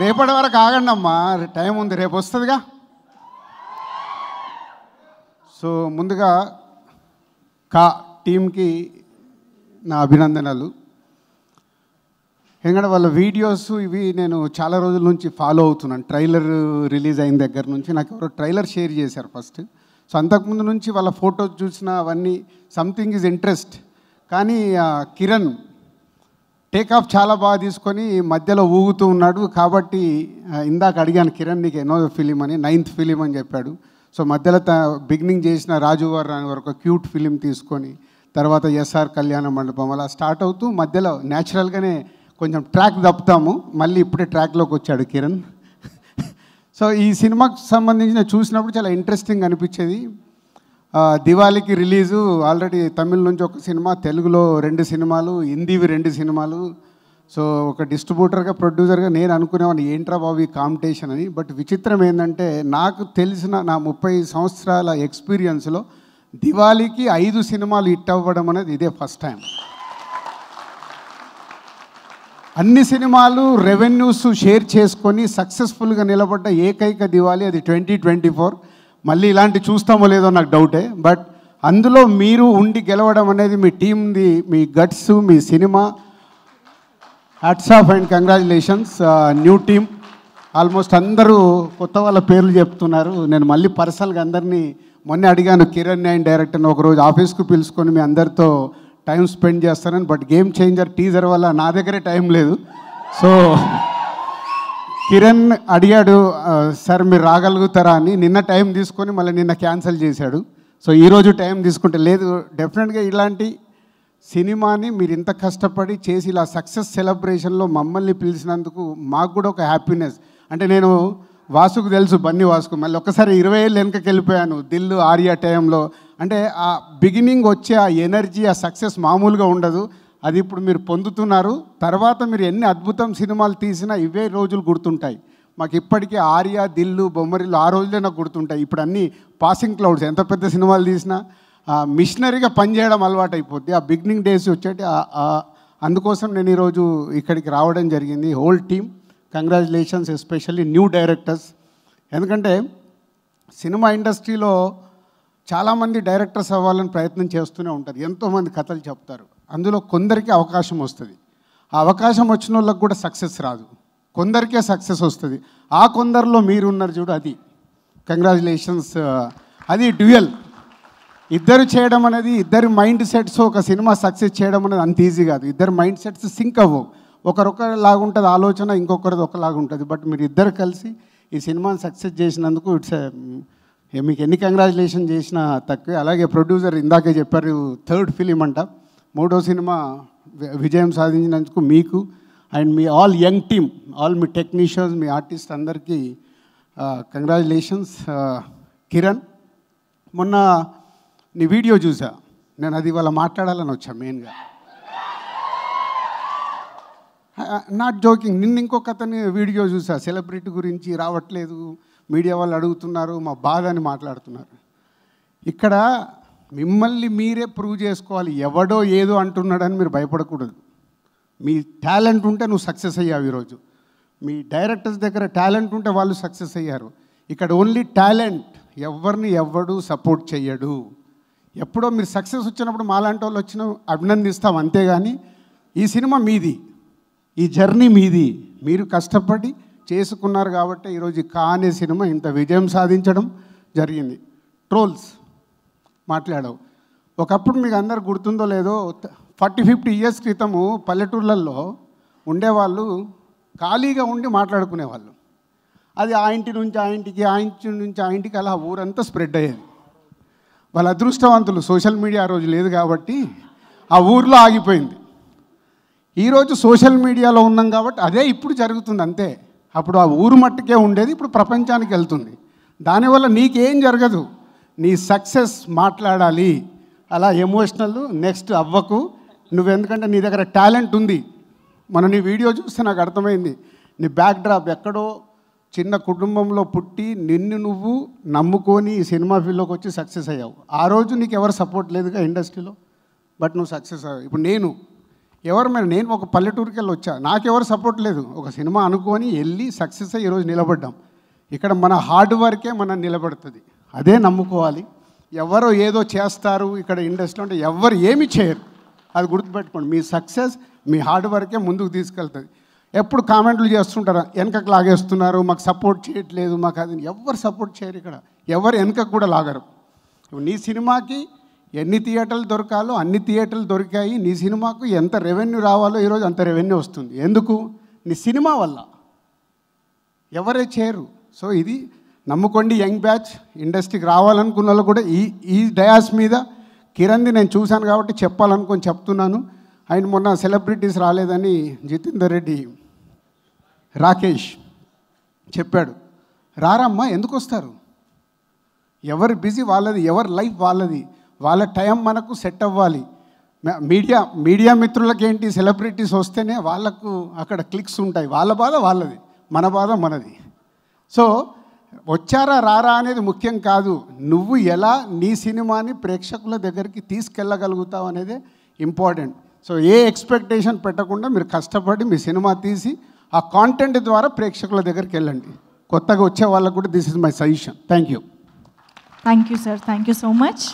రేపటి వరకు ఆగండి అమ్మా టైం ఉంది రేపు వస్తుందిగా సో ముందుగా కా టీంకి నా అభినందనలు ఎందుకంటే వాళ్ళ వీడియోస్ ఇవి నేను చాలా రోజుల నుంచి ఫాలో అవుతున్నాను ట్రైలర్ రిలీజ్ అయిన దగ్గర నుంచి నాకు ఎవరో ట్రైలర్ షేర్ చేశారు ఫస్ట్ సో అంతకుముందు నుంచి వాళ్ళ ఫోటోస్ చూసిన అవన్నీ సంథింగ్ ఈజ్ ఇంట్రెస్ట్ కానీ కిరణ్ టేకాఫ్ చాలా బాగా తీసుకొని మధ్యలో ఊగుతూ ఉన్నాడు కాబట్టి ఇందాక అడిగాను కిరణ్ నీకు ఎన్నో ఫిలిం అని నైన్త్ ఫిలిం అని చెప్పాడు సో మధ్యలో త బిగినింగ్ చేసిన రాజు గారు అని ఒక క్యూట్ ఫిలిం తీసుకొని తర్వాత ఎస్ఆర్ కళ్యాణ మండపం అలా స్టార్ట్ అవుతూ మధ్యలో న్యాచురల్గానే కొంచెం ట్రాక్ తప్పుతాము మళ్ళీ ఇప్పుడే ట్రాక్లోకి వచ్చాడు కిరణ్ సో ఈ సినిమాకు సంబంధించిన చూసినప్పుడు చాలా ఇంట్రెస్టింగ్ అనిపించేది దివాళీకి రిలీజు ఆల్రెడీ తమిళ నుంచి ఒక సినిమా తెలుగులో రెండు సినిమాలు హిందీవి రెండు సినిమాలు సో ఒక డిస్ట్రిబ్యూటర్గా ప్రొడ్యూసర్గా నేను అనుకునేవాడిని ఏంట్రా బాబు ఈ కాంపిటీషన్ అని బట్ విచిత్రం ఏంటంటే నాకు తెలిసిన నా ముప్పై సంవత్సరాల ఎక్స్పీరియన్స్లో దివాళీకి ఐదు సినిమాలు హిట్ అవ్వడం అనేది ఇదే ఫస్ట్ టైం అన్ని సినిమాలు రెవెన్యూస్ షేర్ చేసుకొని సక్సెస్ఫుల్గా నిలబడ్డ ఏకైక దివాళి అది ట్వంటీ ట్వంటీ ఫోర్ మళ్ళీ ఇలాంటి చూస్తామో లేదో నాకు డౌటే బట్ అందులో మీరు ఉండి గెలవడం అనేది మీ టీంది మీ గట్స్ మీ cinema hats off and congratulations new team almost అందరూ కొత్త వాళ్ళ పేర్లు చెప్తున్నారు నేను మళ్ళీ పర్సనల్గా అందరినీ మొన్నే అడిగాను కిరణ్ నాయన్ డైరెక్టర్ని ఒకరోజు ఆఫీస్కు పిలుచుకొని మీ అందరితో టైం స్పెండ్ చేస్తానని బట్ గేమ్ చేంజర్ టీజర్ వల్ల నా దగ్గరే టైం లేదు సో కిరణ్ అడిగాడు సార్ మీరు రాగలుగుతారా అని నిన్న టైం తీసుకొని మళ్ళీ నిన్న క్యాన్సిల్ చేశాడు సో ఈరోజు టైం తీసుకుంటే లేదు డెఫినెట్గా ఇలాంటి సినిమాని మీరు ఇంత కష్టపడి చేసి ఇలా సక్సెస్ సెలబ్రేషన్లో మమ్మల్ని పిలిచినందుకు మాకు కూడా ఒక హ్యాపీనెస్ అంటే నేను వాసుకు తెలుసు బన్నీ వాసుకు మళ్ళీ ఒకసారి ఇరవై ఏళ్ళు వెనకకి వెళ్ళిపోయాను దిల్లు ఆర్యా టైంలో అంటే ఆ బిగినింగ్ వచ్చే ఆ ఎనర్జీ ఆ సక్సెస్ మామూలుగా ఉండదు అది ఇప్పుడు మీరు పొందుతున్నారు తర్వాత మీరు ఎన్ని అద్భుతం సినిమాలు తీసినా ఇవే రోజులు గుర్తుంటాయి మాకు ఇప్పటికీ ఆర్యా దిల్లు బొమ్మరిలు ఆ రోజులే నాకు గుర్తుంటాయి ఇప్పుడు అన్ని పాసింగ్ క్లౌడ్స్ ఎంత పెద్ద సినిమాలు తీసినా మిషనరీగా పనిచేయడం అలవాటు అయిపోద్ది ఆ బిగినింగ్ డేస్ వచ్చేటి అందుకోసం నేను ఈరోజు ఇక్కడికి రావడం జరిగింది whole team congratulations especially new directors ఎందుకంటే సినిమా ఇండస్ట్రీలో చాలామంది డైరెక్టర్స్ అవ్వాలని ప్రయత్నం చేస్తూనే ఉంటారు ఎంతోమంది కథలు చెప్తారు అందులో కొందరికి అవకాశం వస్తుంది ఆ అవకాశం వచ్చిన వాళ్ళకి కూడా సక్సెస్ రాదు కొందరికే సక్సెస్ వస్తుంది ఆ కొందరిలో మీరు ఉన్నారు చూడు అది కంగ్రాచులేషన్స్ uh, అది డ్యూయల్ ఇద్దరు చేయడం అనేది ఇద్దరి మైండ్ సెట్స్ ఒక సినిమా సక్సెస్ చేయడం అనేది అంత ఈజీ కాదు ఇద్దరు మైండ్ సెట్స్ సింక్ అవ్వవు ఒకరొకలాగుంటుంది ఆలోచన ఇంకొకరిది ఒకలాగుంటుంది బట్ మీరు ఇద్దరు కలిసి ఈ సినిమాని సక్సెస్ చేసినందుకు ఇట్స్ uh, మీకు ఎన్ని కంగ్రాచులేషన్ చేసినా తక్కువ అలాగే ప్రొడ్యూసర్ ఇందాకే చెప్పారు థర్డ్ ఫిలిం అంట మూడో సినిమా విజయం సాధించినందుకు మీకు అండ్ మీ ఆల్ యంగ్ టీమ్ ఆల్ మీ టెక్నీషియన్స్ మీ ఆర్టిస్ట్ అందరికీ కంగ్రాచులేషన్స్ కిరణ్ మొన్న నీ వీడియో చూసా నేను అది ఇవాళ మాట్లాడాలని వచ్చా మెయిన్గా నాట్ జోకింగ్ నిన్న ఇంకొక అతని వీడియో చూసా సెలబ్రిటీ గురించి రావట్లేదు మీడియా వాళ్ళు అడుగుతున్నారు మా బాధ అని మాట్లాడుతున్నారు ఇక్కడ మిమ్మల్ని మీరే ప్రూవ్ చేసుకోవాలి ఎవడో ఏదో అంటున్నాడని మీరు భయపడకూడదు మీ టాలెంట్ ఉంటే నువ్వు సక్సెస్ అయ్యావు ఈరోజు మీ డైరెక్టర్స్ దగ్గర టాలెంట్ ఉంటే వాళ్ళు సక్సెస్ అయ్యారు ఇక్కడ ఓన్లీ టాలెంట్ ఎవరిని ఎవడు సపోర్ట్ చేయడు ఎప్పుడో మీరు సక్సెస్ వచ్చినప్పుడు మాలాంటి వాళ్ళు వచ్చిన అభినందిస్తాం అంతేగాని ఈ సినిమా మీది ఈ జర్నీ మీది మీరు కష్టపడి చేసుకున్నారు కాబట్టి ఈరోజు కానే సినిమా ఇంత విజయం సాధించడం జరిగింది ట్రోల్స్ మాట్లాడవు ఒకప్పుడు మీకు అందరు గుర్తుందో లేదో ఫార్టీ ఫిఫ్టీ ఇయర్స్ క్రితము పల్లెటూర్లలో ఉండేవాళ్ళు ఖాళీగా ఉండి మాట్లాడుకునేవాళ్ళు అది ఆ ఇంటి నుంచి ఆ ఇంటికి ఆ ఇంటి నుంచి ఆ ఇంటికి అలా ఊరంతా స్ప్రెడ్ అయ్యేది వాళ్ళ అదృష్టవంతులు సోషల్ మీడియా రోజు లేదు కాబట్టి ఆ ఊర్లో ఆగిపోయింది ఈరోజు సోషల్ మీడియాలో ఉన్నాం కాబట్టి అదే ఇప్పుడు జరుగుతుంది అంతే అప్పుడు ఆ ఊరు మట్టుకే ఉండేది ఇప్పుడు ప్రపంచానికి వెళ్తుంది దానివల్ల నీకేం జరగదు నీ సక్సెస్ మాట్లాడాలి అలా ఎమోషనల్ నెక్స్ట్ అవ్వకు నువ్వు ఎందుకంటే నీ దగ్గర టాలెంట్ ఉంది మన నీ వీడియో చూస్తే నాకు అర్థమైంది నీ బ్యాక్ డ్రాప్ ఎక్కడో చిన్న కుటుంబంలో పుట్టి నిన్ను నువ్వు నమ్ముకొని ఈ సినిమా ఫీల్డ్లోకి వచ్చి సక్సెస్ అయ్యావు ఆ రోజు నీకు ఎవరు సపోర్ట్ లేదుగా ఇండస్ట్రీలో బట్ నువ్వు సక్సెస్ అయ్యావు ఇప్పుడు నేను ఎవరు మరి నేను ఒక పల్లెటూరుకి వెళ్ళి వచ్చా నాకెవరు సపోర్ట్ లేదు ఒక సినిమా అనుకొని వెళ్ళి సక్సెస్ అయ్యి ఈరోజు నిలబడ్డాం ఇక్కడ మన హార్డ్ వర్కే మనం నిలబడుతుంది అదే నమ్ముకోవాలి ఎవరో ఏదో చేస్తారు ఇక్కడ ఇండస్ట్రీ అంటే ఎవరు ఏమి చేయరు అది గుర్తుపెట్టుకోండి మీ సక్సెస్ మీ హార్డ్ వర్కే ముందుకు తీసుకెళ్తుంది ఎప్పుడు కామెంట్లు చేస్తుంటారు వెనకకు లాగేస్తున్నారు మాకు సపోర్ట్ చేయట్లేదు మాకు అది ఎవరు సపోర్ట్ చేయరు ఇక్కడ ఎవరు వెనకకు కూడా లాగరు నీ సినిమాకి ఎన్ని థియేటర్లు దొరకాలో అన్ని థియేటర్లు దొరికాయి నీ సినిమాకు ఎంత రెవెన్యూ రావాలో ఈరోజు అంత రెవెన్యూ వస్తుంది ఎందుకు నీ సినిమా వల్ల ఎవరే చేయరు సో ఇది నమ్ముకోండి యంగ్ బ్యాచ్ ఇండస్ట్రీకి రావాలనుకున్న వాళ్ళు కూడా ఈ ఈ డయాస్ మీద కిరణ్ది నేను చూశాను కాబట్టి చెప్పాలనుకొని చెప్తున్నాను ఆయన మొన్న సెలబ్రిటీస్ రాలేదని జితేందర్ రెడ్డి రాకేష్ చెప్పాడు రారమ్మా ఎందుకు వస్తారు ఎవరు బిజీ వాళ్ళది ఎవరి లైఫ్ వాళ్ళది వాళ్ళ టైం మనకు సెట్ అవ్వాలి మీడియా మీడియా మిత్రులకేంటి సెలబ్రిటీస్ వస్తేనే వాళ్ళకు అక్కడ క్లిక్స్ ఉంటాయి వాళ్ళ బాధ వాళ్ళది మన బాధ మనది సో వచ్చారా రారా అనేది ముఖ్యం కాదు నువ్వు ఎలా నీ సినిమాని ప్రేక్షకుల దగ్గరికి తీసుకెళ్ళగలుగుతావు అనేది ఇంపార్టెంట్ సో ఏ ఎక్స్పెక్టేషన్ పెట్టకుండా మీరు కష్టపడి మీ సినిమా తీసి ఆ కాంటెంట్ ద్వారా ప్రేక్షకుల దగ్గరికి వెళ్ళండి కొత్తగా వచ్చే వాళ్ళకు కూడా this is my suggestion thank you thank you sir thank you so much